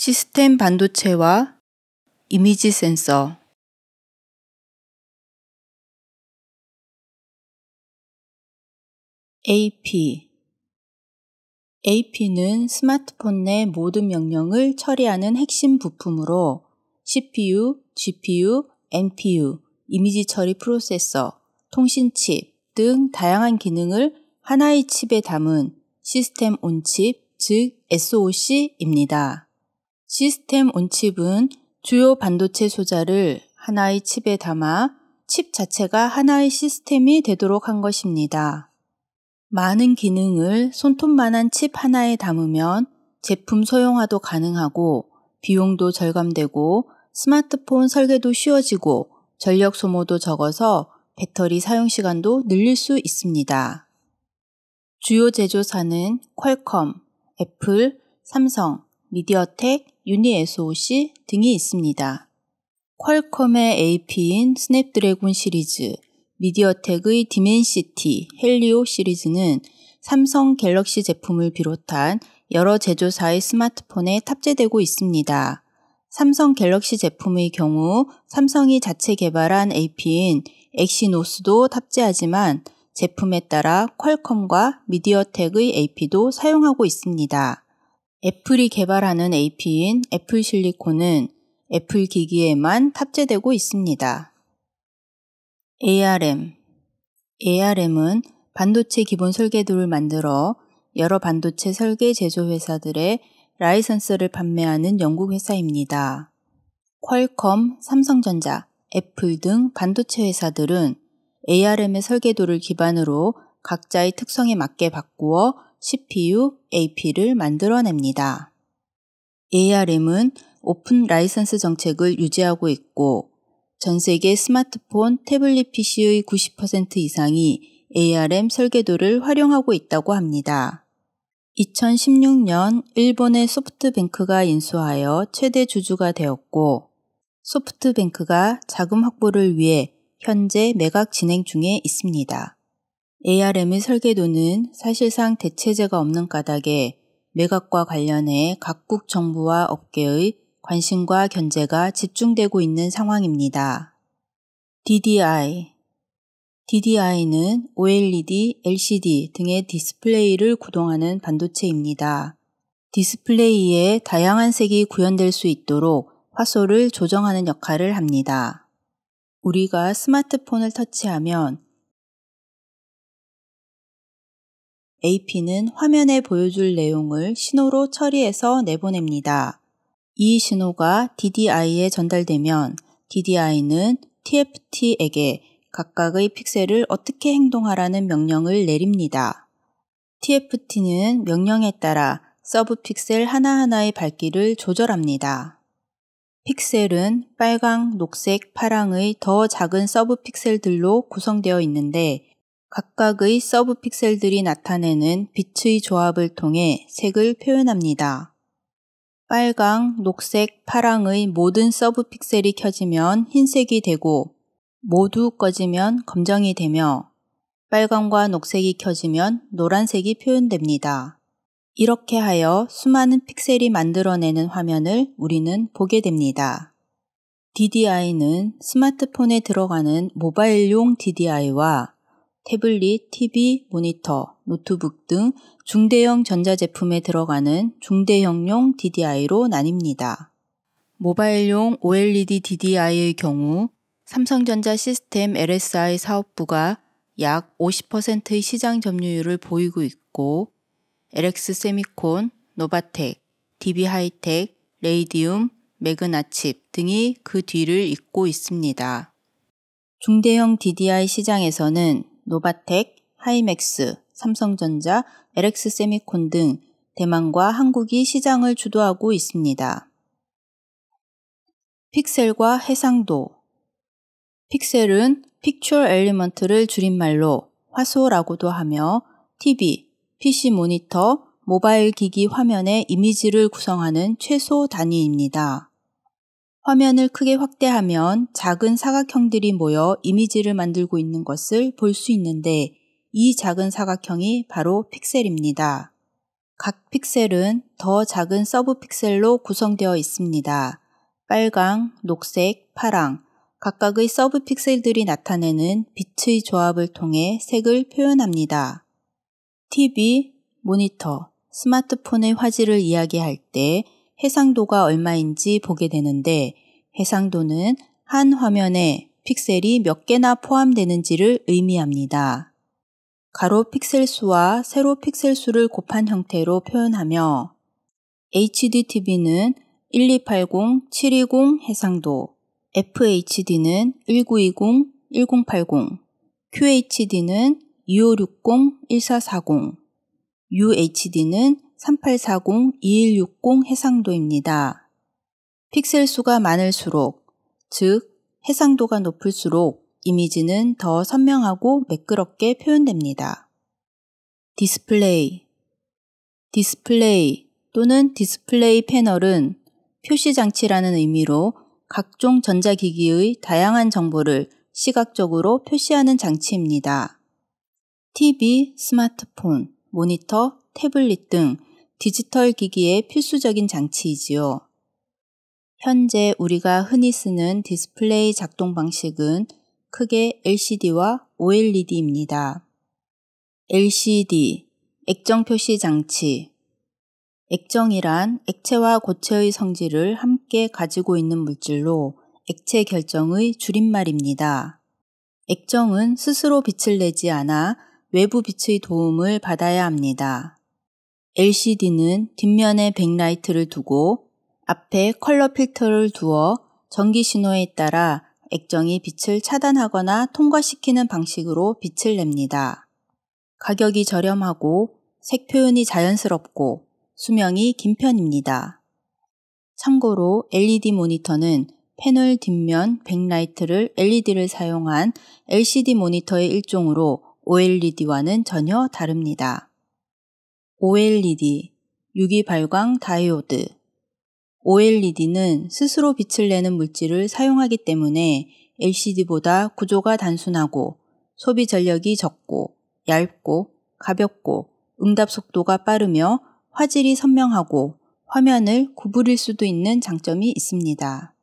시스템 반도체와 이미지 센서 AP AP는 스마트폰 내 모든 명령을 처리하는 핵심 부품으로 CPU, GPU, NPU, 이미지 처리 프로세서, 통신칩 등 다양한 기능을 하나의 칩에 담은 시스템 온칩, 즉 SoC입니다. 시스템 온칩은 주요 반도체 소자를 하나의 칩에 담아 칩 자체가 하나의 시스템이 되도록 한 것입니다. 많은 기능을 손톱만한 칩 하나에 담으면 제품 소형화도 가능하고 비용도 절감되고 스마트폰 설계도 쉬워지고 전력 소모도 적어서 배터리 사용 시간도 늘릴 수 있습니다. 주요 제조사는 퀄컴, 애플, 삼성, 미디어텍, 유니SOC 등이 있습니다. 퀄컴의 AP인 스냅드래곤 시리즈, 미디어텍의 디멘시티, 헬리오 시리즈는 삼성 갤럭시 제품을 비롯한 여러 제조사의 스마트폰에 탑재되고 있습니다. 삼성 갤럭시 제품의 경우 삼성이 자체 개발한 AP인 엑시노스도 탑재하지만 제품에 따라 퀄컴과 미디어텍의 AP도 사용하고 있습니다. 애플이 개발하는 AP인 애플 실리콘은 애플 기기에만 탑재되고 있습니다. ARM ARM은 반도체 기본 설계도를 만들어 여러 반도체 설계 제조 회사들의 라이선스를 판매하는 영국 회사입니다. 퀄컴, 삼성전자, 애플 등 반도체 회사들은 ARM의 설계도를 기반으로 각자의 특성에 맞게 바꾸어 CPU, AP를 만들어냅니다. ARM은 오픈 라이선스 정책을 유지하고 있고 전 세계 스마트폰, 태블릿 PC의 90% 이상이 ARM 설계도를 활용하고 있다고 합니다. 2016년 일본의 소프트뱅크가 인수하여 최대 주주가 되었고 소프트뱅크가 자금 확보를 위해 현재 매각 진행 중에 있습니다. ARM의 설계도는 사실상 대체제가 없는 까닭에 매각과 관련해 각국 정부와 업계의 관심과 견제가 집중되고 있는 상황입니다. DDI DDI는 OLED, LCD 등의 디스플레이를 구동하는 반도체입니다. 디스플레이에 다양한 색이 구현될 수 있도록 화소를 조정하는 역할을 합니다. 우리가 스마트폰을 터치하면 AP는 화면에 보여줄 내용을 신호로 처리해서 내보냅니다. 이 신호가 DDI에 전달되면 DDI는 TFT에게 각각의 픽셀을 어떻게 행동하라는 명령을 내립니다. TFT는 명령에 따라 서브 픽셀 하나하나의 밝기를 조절합니다. 픽셀은 빨강, 녹색, 파랑의 더 작은 서브 픽셀들로 구성되어 있는데 각각의 서브 픽셀들이 나타내는 빛의 조합을 통해 색을 표현합니다. 빨강, 녹색, 파랑의 모든 서브 픽셀이 켜지면 흰색이 되고 모두 꺼지면 검정이 되며 빨강과 녹색이 켜지면 노란색이 표현됩니다. 이렇게 하여 수많은 픽셀이 만들어내는 화면을 우리는 보게 됩니다. DDI는 스마트폰에 들어가는 모바일용 DDI와 태블릿, TV, 모니터, 노트북 등 중대형 전자제품에 들어가는 중대형용 DDI로 나뉩니다. 모바일용 OLED DDI의 경우 삼성전자 시스템 LSI 사업부가 약 50%의 시장 점유율을 보이고 있고 LX 세미콘, 노바텍, DB 하이텍, 레이디움, 매그나칩 등이 그 뒤를 잇고 있습니다. 중대형 DDI 시장에서는 노바텍, 하이맥스, 삼성전자, LX세미콘 등 대만과 한국이 시장을 주도하고 있습니다. 픽셀과 해상도 픽셀은 Picture Element를 줄임말로 화소라고도 하며 TV, PC 모니터, 모바일 기기 화면의 이미지를 구성하는 최소 단위입니다. 화면을 크게 확대하면 작은 사각형들이 모여 이미지를 만들고 있는 것을 볼 수 있는데 이 작은 사각형이 바로 픽셀입니다. 각 픽셀은 더 작은 서브 픽셀로 구성되어 있습니다. 빨강, 녹색, 파랑, 각각의 서브 픽셀들이 나타내는 빛의 조합을 통해 색을 표현합니다. TV, 모니터, 스마트폰의 화질을 이야기할 때 해상도가 얼마인지 보게 되는데 해상도는 한 화면에 픽셀이 몇 개나 포함되는지를 의미합니다. 가로 픽셀 수와 세로 픽셀 수를 곱한 형태로 표현하며 HDTV는 1280, 720 해상도, FHD는 1920, 1080, QHD는 2560, 1440, UHD는 3840-2160 해상도입니다. 픽셀 수가 많을수록, 즉, 해상도가 높을수록 이미지는 더 선명하고 매끄럽게 표현됩니다. 디스플레이 디스플레이 또는 디스플레이 패널은 표시장치라는 의미로 각종 전자기기의 다양한 정보를 시각적으로 표시하는 장치입니다. TV, 스마트폰, 모니터, 태블릿 등 디지털 기기의 필수적인 장치이지요. 현재 우리가 흔히 쓰는 디스플레이 작동 방식은 크게 LCD와 OLED입니다. LCD, 액정 표시 장치. 액정이란 액체와 고체의 성질을 함께 가지고 있는 물질로 액체 결정의 줄임말입니다. 액정은 스스로 빛을 내지 않아 외부 빛의 도움을 받아야 합니다. LCD는 뒷면에 백라이트를 두고 앞에 컬러 필터를 두어 전기 신호에 따라 액정이 빛을 차단하거나 통과시키는 방식으로 빛을 냅니다. 가격이 저렴하고 색 표현이 자연스럽고 수명이 긴 편입니다. 참고로 LED 모니터는 패널 뒷면 백라이트를 LED를 사용한 LCD 모니터의 일종으로 OLED와는 전혀 다릅니다. OLED, 유기발광 다이오드. OLED는 스스로 빛을 내는 물질을 사용하기 때문에 LCD보다 구조가 단순하고 소비 전력이 적고 얇고 가볍고 응답 속도가 빠르며 화질이 선명하고 화면을 구부릴 수도 있는 장점이 있습니다.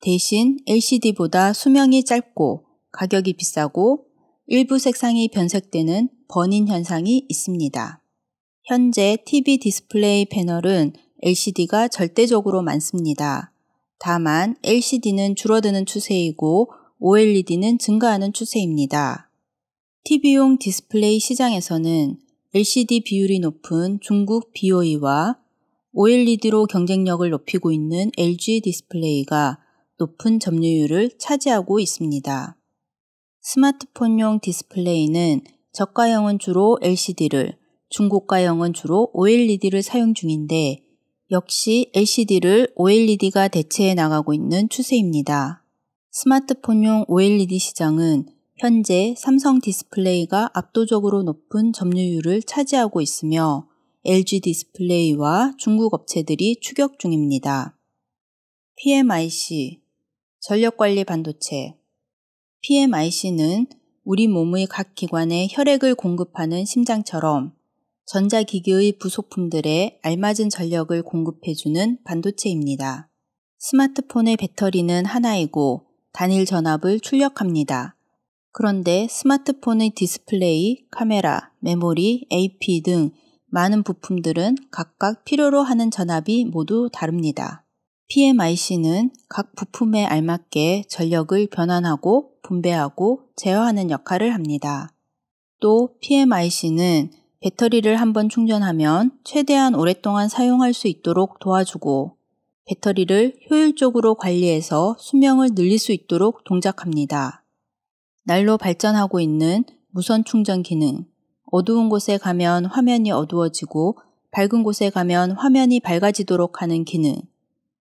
대신 LCD보다 수명이 짧고 가격이 비싸고 일부 색상이 변색되는 번인 현상이 있습니다. 현재 TV 디스플레이 패널은 LCD가 절대적으로 많습니다. 다만 LCD는 줄어드는 추세이고 OLED는 증가하는 추세입니다. TV용 디스플레이 시장에서는 LCD 비율이 높은 중국 BOE와 OLED로 경쟁력을 높이고 있는 LG 디스플레이가 높은 점유율을 차지하고 있습니다. 스마트폰용 디스플레이는 저가형은 주로 LCD를, 중고가 형은 주로 OLED를 사용 중인데 역시 LCD를 OLED가 대체해 나가고 있는 추세입니다. 스마트폰용 OLED 시장은 현재 삼성 디스플레이가 압도적으로 높은 점유율을 차지하고 있으며 LG 디스플레이와 중국 업체들이 추격 중입니다. PMIC 전력관리 반도체 PMIC는 우리 몸의 각 기관에 혈액을 공급하는 심장처럼 전자기기의 부속품들에 알맞은 전력을 공급해주는 반도체입니다. 스마트폰의 배터리는 하나이고 단일 전압을 출력합니다. 그런데 스마트폰의 디스플레이, 카메라, 메모리, AP 등 많은 부품들은 각각 필요로 하는 전압이 모두 다릅니다. PMIC는 각 부품에 알맞게 전력을 변환하고 분배하고 제어하는 역할을 합니다. 또 PMIC는 배터리를 한 번 충전하면 최대한 오랫동안 사용할 수 있도록 도와주고 배터리를 효율적으로 관리해서 수명을 늘릴 수 있도록 동작합니다. 날로 발전하고 있는 무선 충전 기능. 어두운 곳에 가면 화면이 어두워지고 밝은 곳에 가면 화면이 밝아지도록 하는 기능.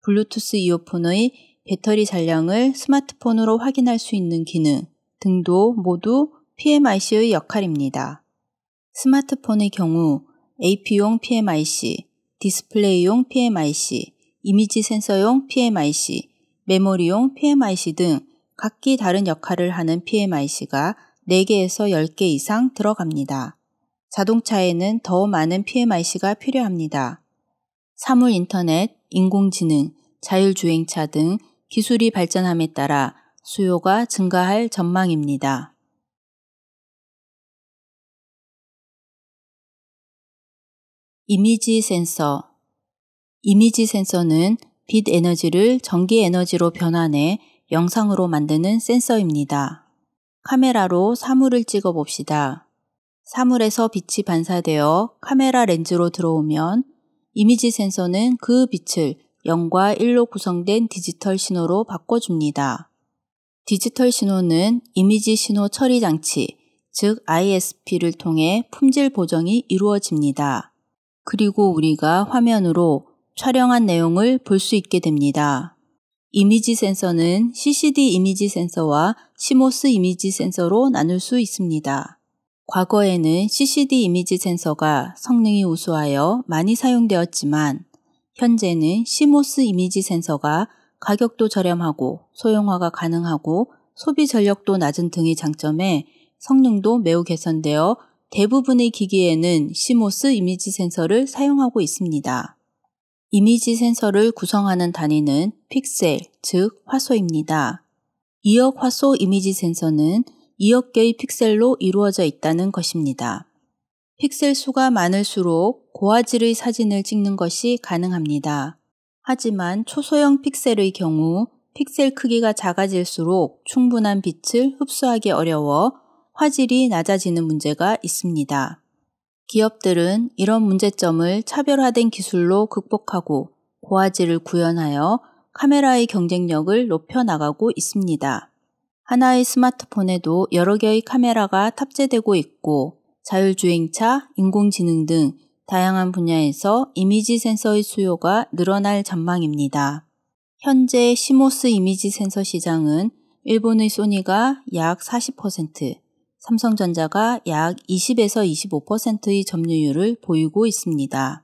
블루투스 이어폰의 배터리 잔량을 스마트폰으로 확인할 수 있는 기능 등도 모두 PMIC의 역할입니다. 스마트폰의 경우 AP용 PMIC, 디스플레이용 PMIC, 이미지 센서용 PMIC, 메모리용 PMIC 등 각기 다른 역할을 하는 PMIC가 4개에서 10개 이상 들어갑니다. 자동차에는 더 많은 PMIC가 필요합니다. 사물 인터넷, 인공지능, 자율주행차 등 기술이 발전함에 따라 수요가 증가할 전망입니다. 이미지 센서 이미지 센서는 빛 에너지를 전기 에너지로 변환해 영상으로 만드는 센서입니다. 카메라로 사물을 찍어 봅시다. 사물에서 빛이 반사되어 카메라 렌즈로 들어오면 이미지 센서는 그 빛을 0과 1로 구성된 디지털 신호로 바꿔줍니다. 디지털 신호는 이미지 신호 처리 장치, 즉 ISP를 통해 품질 보정이 이루어집니다. 그리고 우리가 화면으로 촬영한 내용을 볼 수 있게 됩니다. 이미지 센서는 CCD 이미지 센서와 시모스 이미지 센서로 나눌 수 있습니다. 과거에는 CCD 이미지 센서가 성능이 우수하여 많이 사용되었지만 현재는 시모스 이미지 센서가 가격도 저렴하고 소형화가 가능하고 소비 전력도 낮은 등의 장점에 성능도 매우 개선되어 대부분의 기기에는 시모스 이미지 센서를 사용하고 있습니다. 이미지 센서를 구성하는 단위는 픽셀, 즉 화소입니다. 2억 화소 이미지 센서는 2억 개의 픽셀로 이루어져 있다는 것입니다. 픽셀 수가 많을수록 고화질의 사진을 찍는 것이 가능합니다. 하지만 초소형 픽셀의 경우 픽셀 크기가 작아질수록 충분한 빛을 흡수하기 어려워 화질이 낮아지는 문제가 있습니다. 기업들은 이런 문제점을 차별화된 기술로 극복하고 고화질을 구현하여 카메라의 경쟁력을 높여 나가고 있습니다. 하나의 스마트폰에도 여러 개의 카메라가 탑재되고 있고 자율주행차, 인공지능 등 다양한 분야에서 이미지 센서의 수요가 늘어날 전망입니다. 현재 시모스 이미지 센서 시장은 일본의 소니가 약 40%, 삼성전자가 약 20에서 25%의 점유율을 보이고 있습니다.